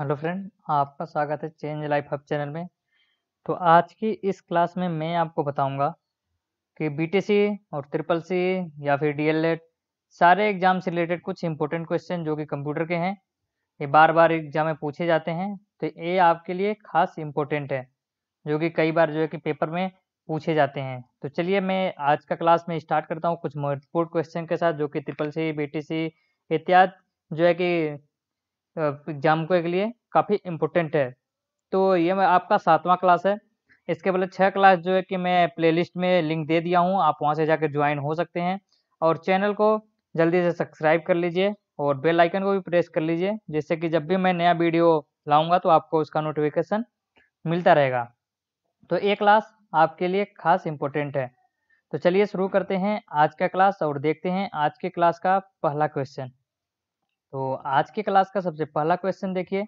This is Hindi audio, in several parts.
हेलो फ्रेंड आपका स्वागत है चेंज लाइफ हब चैनल में तो आज की इस क्लास में मैं आपको बताऊंगा कि बीटीसी और ट्रिपल सी या फिर डीएलएड सारे एग्जाम से रिलेटेड कुछ इंपॉर्टेंट क्वेश्चन जो कि कंप्यूटर के हैं ये बार बार एग्जाम में पूछे जाते हैं तो ये आपके लिए खास इम्पोर्टेंट है जो कि कई बार जो है कि पेपर में पूछे जाते हैं तो चलिए मैं आज का क्लास में स्टार्ट करता हूँ कुछ महत्वपूर्ण क्वेश्चन के साथ जो कि triple C B T C इत्यादि जो है कि एग्जाम के लिए काफ़ी इम्पोर्टेंट है तो ये आपका सातवां क्लास है इसके पहले छः क्लास जो है कि मैं प्लेलिस्ट में लिंक दे दिया हूँ आप वहाँ से जाकर ज्वाइन हो सकते हैं और चैनल को जल्दी से सब्सक्राइब कर लीजिए और बेल आइकन को भी प्रेस कर लीजिए जिससे कि जब भी मैं नया वीडियो लाऊंगा तो आपको उसका नोटिफिकेशन मिलता रहेगा तो ये क्लास आपके लिए खास इम्पोर्टेंट है तो चलिए शुरू करते हैं आज का क्लास और देखते हैं आज के क्लास का पहला क्वेश्चन तो आज के क्लास का सबसे पहला क्वेश्चन देखिए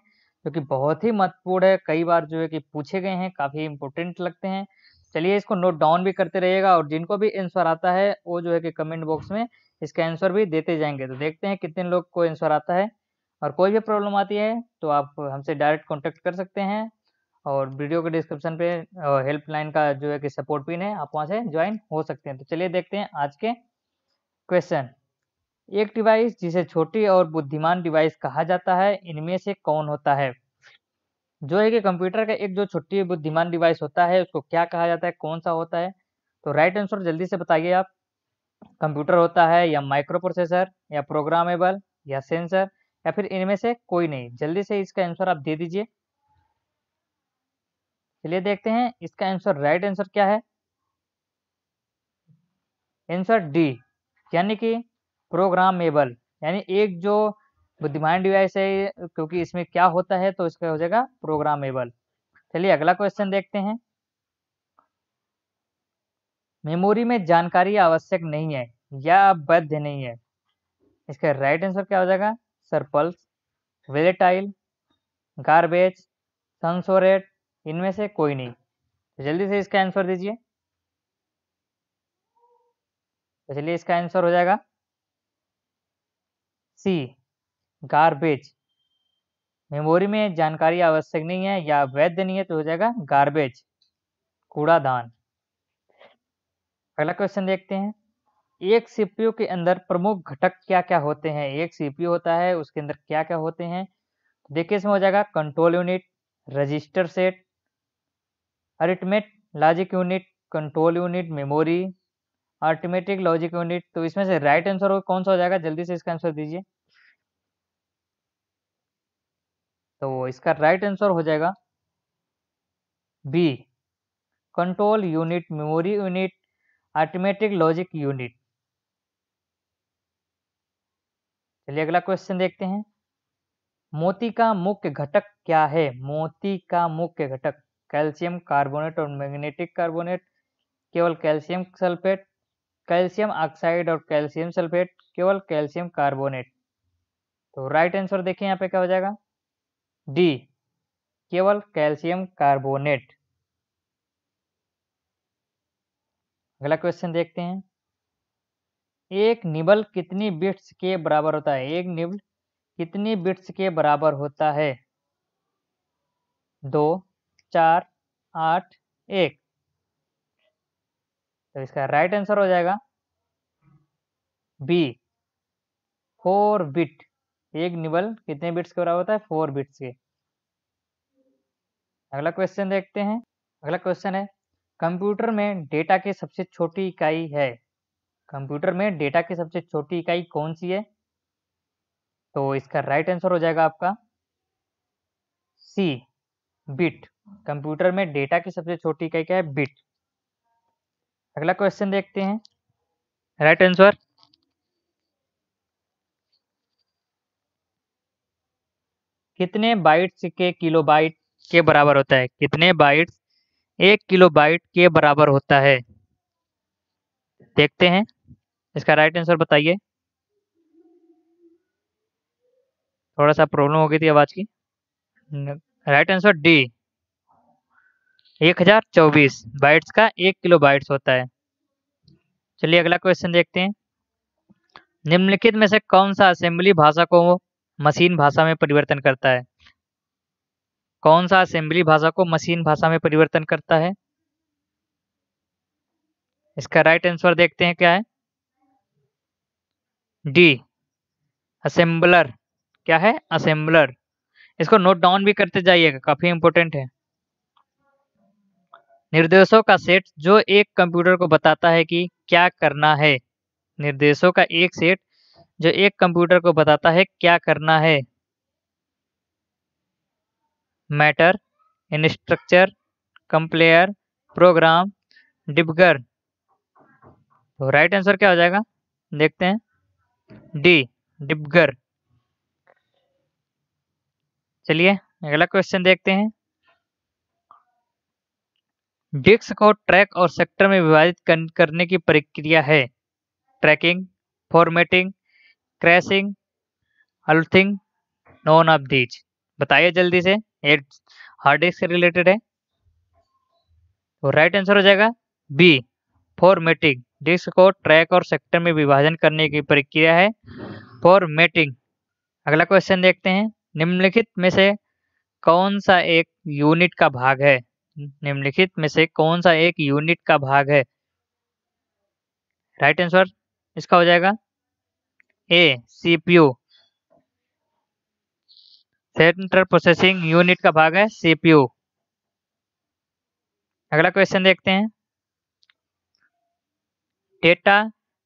जो कि बहुत ही महत्वपूर्ण है कई बार जो है कि पूछे गए हैं काफ़ी इंपोर्टेंट लगते हैं चलिए इसको नोट डाउन भी करते रहिएगा और जिनको भी आंसर आता है वो जो है कि कमेंट बॉक्स में इसका आंसर भी देते जाएंगे तो देखते हैं कितने लोग को आंसर आता है और कोई भी प्रॉब्लम आती है तो आप हमसे डायरेक्ट कॉन्टेक्ट कर सकते हैं और वीडियो के डिस्क्रिप्शन पे हेल्पलाइन का जो है कि सपोर्ट पिन है आप वहाँ से ज्वाइन हो सकते हैं तो चलिए देखते हैं आज के क्वेश्चन एक डिवाइस जिसे छोटी और बुद्धिमान डिवाइस कहा जाता है इनमें से कौन होता है जो है कि कंप्यूटर का एक जो छोटी बुद्धिमान डिवाइस होता है उसको क्या कहा जाता है कौन सा होता है तो राइट आंसर जल्दी से बताइए आप कंप्यूटर होता है या माइक्रो प्रोसेसर या प्रोग्रामेबल या सेंसर या फिर इनमें से कोई नहीं जल्दी से इसका आंसर आप दे दीजिए चलिए देखते हैं इसका आंसर राइट आंसर क्या है आंसर डी यानी कि प्रोग्रामेबल यानी एक जो बुद्धिमान डिवाइस है क्योंकि इसमें क्या होता है तो इसका हो जाएगा प्रोग्रामेबल चलिए अगला क्वेश्चन देखते हैं मेमोरी में जानकारी आवश्यक नहीं है या बद्ध नहीं है इसका राइट आंसर क्या हो जाएगा सरपल्स वेलेटाइल गार्बेज सनसोरेट इनमें से कोई नहीं तो जल्दी से इसका आंसर दीजिए तो चलिए इसका आंसर हो जाएगा सी गार्बेज मेमोरी में जानकारी आवश्यक नहीं है या वैध नहीं है तो हो जाएगा गार्बेज कूड़ादान अगला क्वेश्चन देखते हैं एक सीपीयू के अंदर प्रमुख घटक क्या क्या होते हैं एक सीपीयू होता है उसके अंदर क्या क्या होते हैं देखिए इसमें हो जाएगा control unit register set arithmetic logic unit control unit memory arithmetic logic unit तो इसमें से राइट आंसर कौन सा हो जाएगा जल्दी से इसका आंसर दीजिए तो इसका राइट आंसर हो जाएगा B control unit memory unit automatic logic unit चलिए अगला क्वेश्चन देखते हैं मोती का मुख्य घटक क्या है मोती का मुख्य घटक कैल्शियम कार्बोनेट और मैग्नेटिक कार्बोनेट केवल कैल्शियम सल्फेट कैल्शियम ऑक्साइड और कैल्शियम सल्फेट केवल कैल्शियम कार्बोनेट तो राइट आंसर देखिए यहाँ पे क्या हो जाएगा डी केवल कैल्शियम कार्बोनेट अगला क्वेश्चन देखते हैं एक निबल कितनी बिट्स के बराबर होता है एक निबल कितनी बिट्स के बराबर होता है दो चार आठ एक तो इसका राइट आंसर हो जाएगा बी फोर बिट एक निबल कितने बिट्स के बराबर होता है फोर बिट्स के अगला क्वेश्चन देखते हैं अगला क्वेश्चन है कंप्यूटर में डेटा की सबसे छोटी इकाई है कंप्यूटर में डेटा की सबसे छोटी इकाई कौन सी है तो इसका राइट आंसर हो जाएगा आपका सी बिट कंप्यूटर में डेटा की सबसे छोटी इकाई क्या है बिट अगला क्वेश्चन देखते हैं राइट आंसर कितने बाइट्स के किलोबाइट बाइट के बराबर होता है कितने बाइट्स एक किलो बाइट के बराबर होता है देखते हैं इसका राइट आंसर बताइए थोड़ा सा प्रॉब्लम हो गई थी आवाज की राइट आंसर डी एक हजार चौबीस बाइट्स का एक किलो बाइट्स होता है चलिए अगला क्वेश्चन देखते हैं निम्नलिखित में से कौन सा असेंबली भाषा को मशीन भाषा में परिवर्तन करता है कौन सा असेंबली भाषा को मशीन भाषा में परिवर्तन करता है इसका राइट आंसर देखते हैं क्या है डी असेंबलर क्या है असेंबलर इसको नोट डाउन भी करते जाइएगा काफ़ी इंपोर्टेंट है निर्देशों का सेट जो एक कंप्यूटर को बताता है कि क्या करना है निर्देशों का एक सेट जो एक कंप्यूटर को बताता है क्या करना है मैटर इंस्ट्रक्चर कंप्लेयर प्रोग्राम डिबगर तो राइट आंसर क्या हो जाएगा देखते हैं डी डिबगर चलिए अगला क्वेश्चन देखते हैं डिस्क को ट्रैक और सेक्टर में विभाजित करने की प्रक्रिया है ट्रैकिंग फॉर्मेटिंग क्रैशिंग अल्थिंग नॉन ऑफ दीज बताइए जल्दी से ये हार्ड डिस्क से रिलेटेड है तो राइट आंसर हो जाएगा बी फॉर्मेटिंग डिस्क को ट्रैक और सेक्टर में विभाजन करने की प्रक्रिया है फॉर्मेटिंग अगला क्वेश्चन देखते हैं निम्नलिखित में से कौन सा एक यूनिट का भाग है निम्नलिखित में से कौन सा एक यूनिट का भाग है राइट आंसर इसका हो जाएगा A CPU central processing unit का भाग है सीपीयू अगला क्वेश्चन देखते हैं डेटा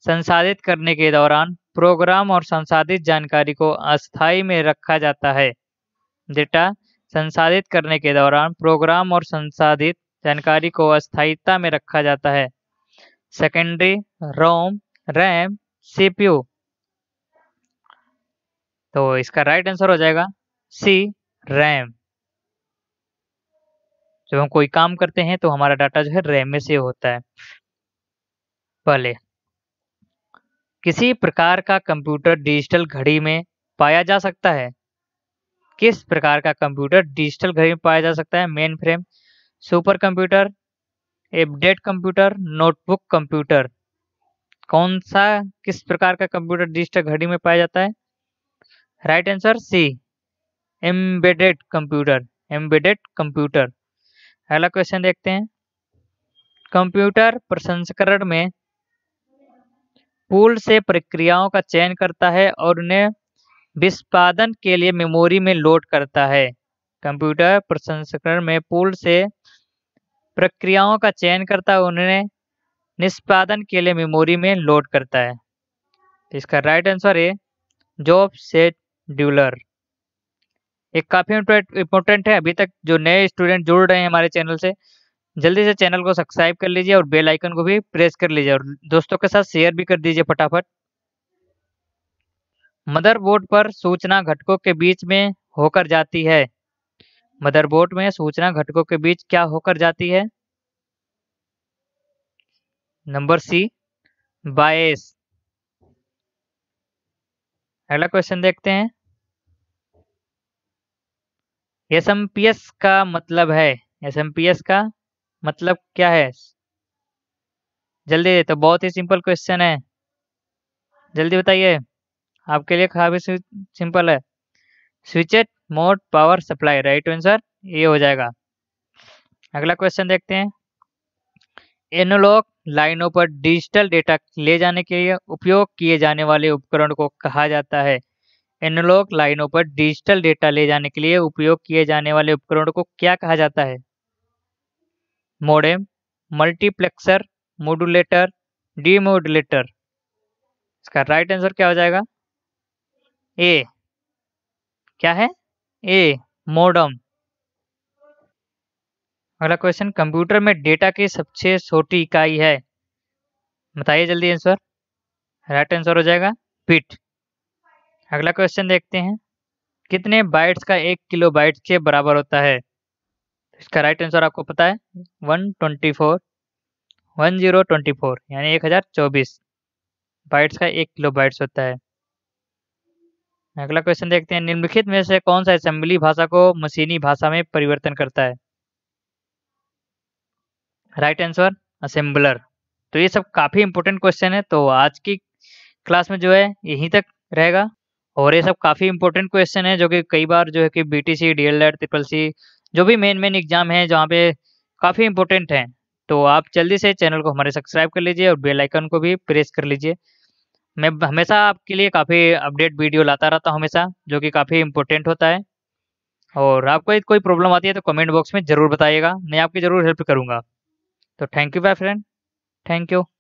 संसाधित करने के दौरान प्रोग्राम और संसाधित जानकारी को अस्थाई में रखा जाता है डेटा संसाधित करने के दौरान प्रोग्राम और संसाधित जानकारी को अस्थायीता में रखा जाता है सेकेंडरी रोम रैम सीपीयू तो इसका राइट आंसर हो जाएगा सी रैम जब हम कोई काम करते हैं तो हमारा डाटा जो है रैम में सेव होता है पहले किसी प्रकार का कंप्यूटर डिजिटल घड़ी में पाया जा सकता है किस प्रकार का कंप्यूटर डिजिटल घड़ी में पाया जा सकता है mainframe super computer embedded computer notebook computer कौन सा किस प्रकार का कंप्यूटर डिजिटल घड़ी में पाया जाता है right answer C embedded computer embedded computer अगला क्वेश्चन देखते हैं कंप्यूटर प्रसंस्करण में पूल से प्रक्रियाओं का चयन करता है और उन्हें विस्पादन के लिए मेमोरी में लोड करता है कंप्यूटर प्रसंस्करण में पूल से प्रक्रियाओं का चयन करता है उन्हें निष्पादन के लिए मेमोरी में लोड करता है तो इसका राइट आंसर है जॉब सेट ड्यूलर एक काफ़ी इंपॉर्टेंट है अभी तक जो नए स्टूडेंट जुड़ रहे हैं हमारे चैनल से जल्दी से चैनल को सब्सक्राइब कर लीजिए और बेल आइकन को भी प्रेस कर लीजिए और दोस्तों के साथ शेयर भी कर दीजिए फटाफट मदरबोर्ड पर सूचना घटकों के बीच में होकर जाती है मदरबोर्ड में सूचना घटकों के बीच क्या होकर जाती है नंबर सी बायस अगला क्वेश्चन देखते हैं एस एम पी एस का मतलब है एस एम पी एस का मतलब क्या है जल्दी तो बहुत ही सिंपल क्वेश्चन है जल्दी बताइए आपके लिए काफ़ी सिंपल है switched mode power supply right answer ये हो जाएगा अगला क्वेश्चन देखते हैं एनोलॉग लाइनों पर डिजिटल डेटा ले जाने के लिए उपयोग किए जाने वाले उपकरण को कहा जाता है एनोलॉग लाइनों पर डिजिटल डेटा ले जाने के लिए उपयोग किए जाने वाले उपकरण को क्या कहा जाता है मोडेम मल्टीप्लेक्सर डी डीमोडुलेटर इसका राइट आंसर क्या हो जाएगा ए क्या है ए मोडम अगला क्वेश्चन कंप्यूटर में डेटा की सबसे छोटी इकाई है बताइए जल्दी आंसर राइट आंसर हो जाएगा पिट अगला क्वेश्चन देखते हैं कितने बाइट्स का एक किलो बाइट के बराबर होता है इसका राइट आंसर आपको पता है one twenty four one zero twenty four यानी एक हज़ार चौबीस बाइट्स का एक किलो बाइट्स होता है अगला क्वेश्चन देखते हैं निम्नलिखित में से कौन सा असेंबली भाषा को मशीनी भाषा में परिवर्तन करता है राइट आंसर असेंबलर तो ये सब काफ़ी इंपोर्टेंट क्वेश्चन है तो आज की क्लास में जो है यहीं तक रहेगा और ये सब काफ़ी इंपोर्टेंट क्वेश्चन है जो कि कई बार जो है कि B T C D triple C जो भी मेन मेन एग्जाम है जहाँ पे काफ़ी इंपोर्टेंट है तो आप जल्दी से चैनल को हमारे सब्सक्राइब कर लीजिए और बेल आइकन को भी प्रेस कर लीजिए मैं हमेशा आपके लिए काफ़ी अपडेट वीडियो लाता रहता हूँ हमेशा जो कि काफ़ी इंपॉर्टेंट होता है और आपको कोई प्रॉब्लम आती है तो कमेंट बॉक्स में ज़रूर बताइएगा मैं आपकी ज़रूर हेल्प करूँगा तो thank you bye friend thank you